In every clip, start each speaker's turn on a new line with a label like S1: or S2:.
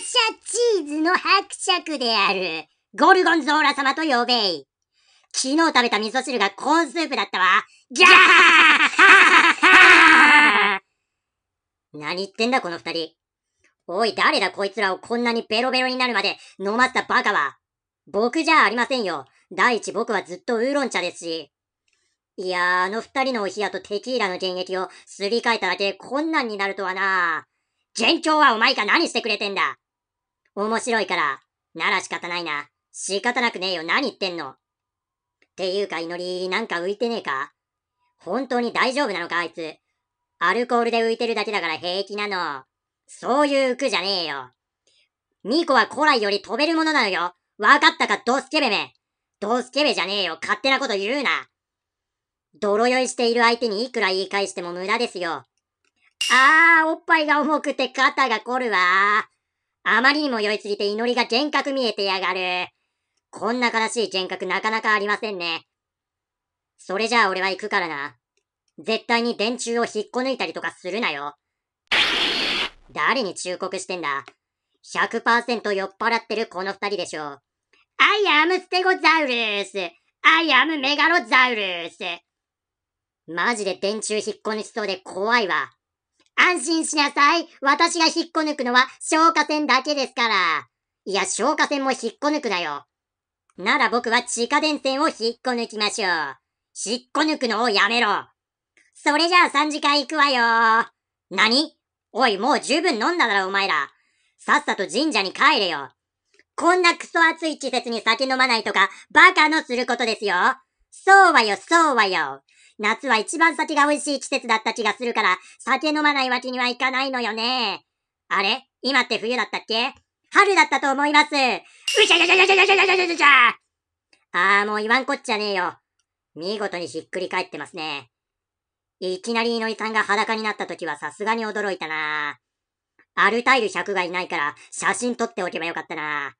S1: シャチーズの伯爵である、ゴルゴンゾーラ様と呼べい。昨日食べた味噌汁がコーンスープだったわ。ギャー何言ってんだこの二人。おい、誰だこいつらをこんなにベロベロになるまで飲ませたバカは。僕じゃありませんよ。第一僕はずっとウーロン茶ですし。いやあの二人のお冷やとテキーラの現役をすり替えただけ困難になるとはな。元凶はお前が何してくれてんだ面白いから、なら仕方ないな。仕方なくねえよ。何言ってんの。っていうか、祈り、なんか浮いてねえか本当に大丈夫なのか、あいつ。アルコールで浮いてるだけだから平気なの。そういう浮くじゃねえよ。ミコは古来より飛べるものなのよ。わかったか、ドスケベめ。ドスケベじゃねえよ。勝手なこと言うな。泥酔いしている相手にいくら言い返しても無駄ですよ。あー、おっぱいが重くて肩が凝るわー。あまりにも酔いすぎて祈りが幻覚見えてやがる。こんな悲しい幻覚なかなかありませんね。それじゃあ俺は行くからな。絶対に電柱を引っこ抜いたりとかするなよ。誰に忠告してんだ ?100% 酔っ払ってるこの二人でしょう。I am ステゴザウルス !I am メガロザウルスマジで電柱引っこ抜きそうで怖いわ。安心しなさい。私が引っこ抜くのは消火栓だけですから。いや、消火栓も引っこ抜くなよ。なら僕は地下電線を引っこ抜きましょう。引っこ抜くのをやめろ。それじゃあ3次会行くわよ。何おい、もう十分飲んだだろ、お前ら。さっさと神社に帰れよ。こんなクソ暑い季節に酒飲まないとか、バカのすることですよ。そうはよ、そうはよ。夏は一番酒が美味しい季節だった気がするから、酒飲まないわけにはいかないのよね。あれ今って冬だったっけ春だったと思います。うしゃしゃしゃしゃしゃしゃしゃゃゃあもう言わんこっちゃねえよ。見事にひっくり返ってますね。いきなり井上りさんが裸になった時はさすがに驚いたなアルタイル100がいないから写真撮っておけばよかったな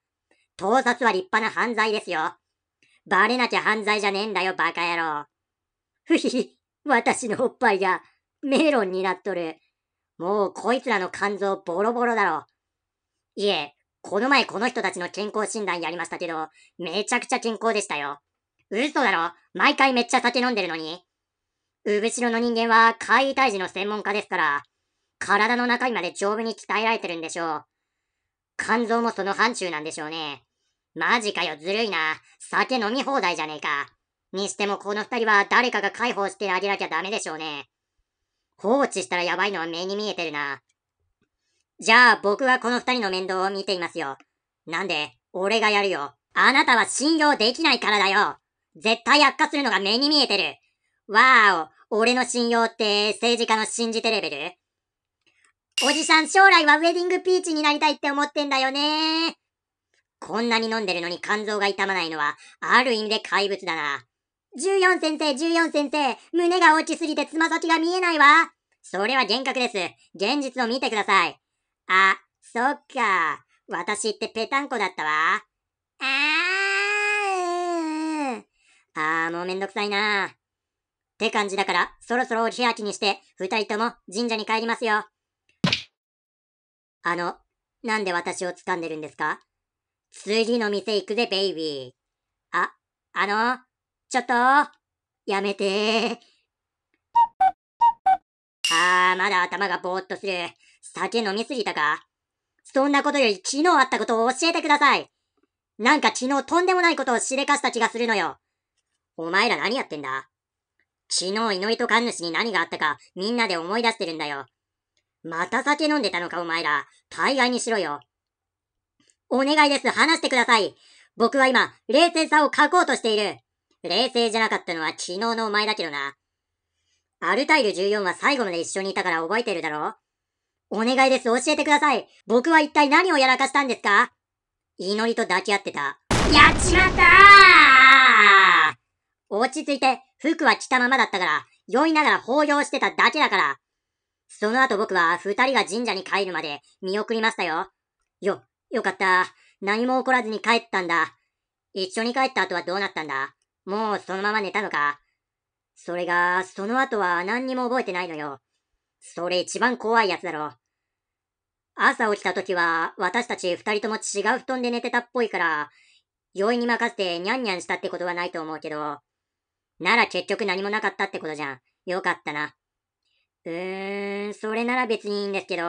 S1: 盗撮は立派な犯罪ですよ。バレなきゃ犯罪じゃねえんだよ、バカ野郎。ふひひ、私のおっぱいがメロンになっとる。もうこいつらの肝臓ボロボロだろ。いえ、この前この人たちの健康診断やりましたけど、めちゃくちゃ健康でしたよ。嘘だろ毎回めっちゃ酒飲んでるのに。うぶしろの人間は怪異退治の専門家ですから、体の中身まで丈夫に鍛えられてるんでしょう。肝臓もその範疇なんでしょうね。マジかよ、ずるいな。酒飲み放題じゃねえか。にしてもこの二人は誰かが介抱してあげなきゃダメでしょうね。放置したらやばいのは目に見えてるな。じゃあ僕はこの二人の面倒を見ていますよ。なんで、俺がやるよ。あなたは信用できないからだよ。絶対悪化するのが目に見えてる。わーお、俺の信用って政治家の信じてレベルおじさん将来はウェディングピーチになりたいって思ってんだよねこんなに飲んでるのに肝臓が痛まないのは、ある意味で怪物だな。14先生、14先生、胸が落ちすぎてつま先が見えないわ。それは幻覚です。現実を見てください。あ、そっか。私ってぺたんこだったわ。あー、あーもうめんどくさいな。って感じだから、そろそろお開きにして、二人とも神社に帰りますよ。あの、なんで私を掴んでるんですか次の店行くぜ、ベイビー。あ、あの、ちょっと、やめてあー、まだ頭がぼーっとする。酒飲みすぎたかそんなことより昨日あったことを教えてください。なんか昨日とんでもないことをしでかした気がするのよ。お前ら何やってんだ昨日祈りと神主に何があったかみんなで思い出してるんだよ。また酒飲んでたのかお前ら。大概にしろよ。お願いです。話してください。僕は今、冷静さを書こうとしている。冷静じゃなかったのは昨日のお前だけどな。アルタイル14は最後まで一緒にいたから覚えてるだろお願いです、教えてください。僕は一体何をやらかしたんですか祈りと抱き合ってた。やっちまったー落ち着いて、服は着たままだったから、酔いながら抱擁してただけだから。その後僕は二人が神社に帰るまで見送りましたよ。よ、よかった。何も起こらずに帰ったんだ。一緒に帰った後はどうなったんだもうそのまま寝たのか。それが、その後は何にも覚えてないのよ。それ一番怖いやつだろ。朝起きた時は、私たち二人とも違う布団で寝てたっぽいから、容易に任せてニャンニャンしたってことはないと思うけど、なら結局何もなかったってことじゃん。よかったな。うーん、それなら別にいいんですけど、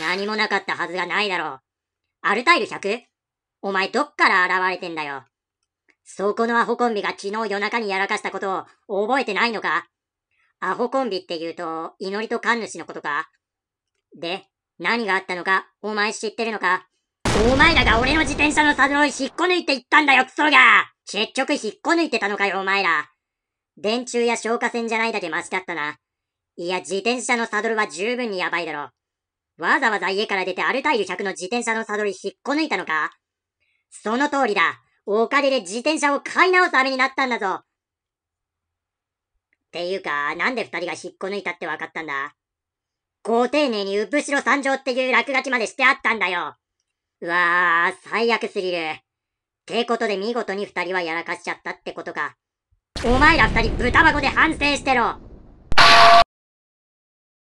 S1: 何もなかったはずがないだろう。アルタイル 100? お前どっから現れてんだよ。そこのアホコンビが昨日夜中にやらかしたことを覚えてないのかアホコンビって言うと、祈りと神主のことかで、何があったのか、お前知ってるのかお前らが俺の自転車のサドルを引っこ抜いていったんだよ、クソが結局引っこ抜いてたのかよ、お前ら。電柱や消火栓じゃないだけマシだったな。いや、自転車のサドルは十分にやばいだろ。わざわざ家から出てアルタイル100の自転車のサドル引っこ抜いたのかその通りだ。お金で自転車を買い直すためになったんだぞ。っていうか、なんで二人が引っこ抜いたって分かったんだご丁寧にうぶしろ参上っていう落書きまでしてあったんだよ。うわあ、最悪すぎる。ってことで見事に二人はやらかしちゃったってことか。お前ら二人豚箱で反省してろ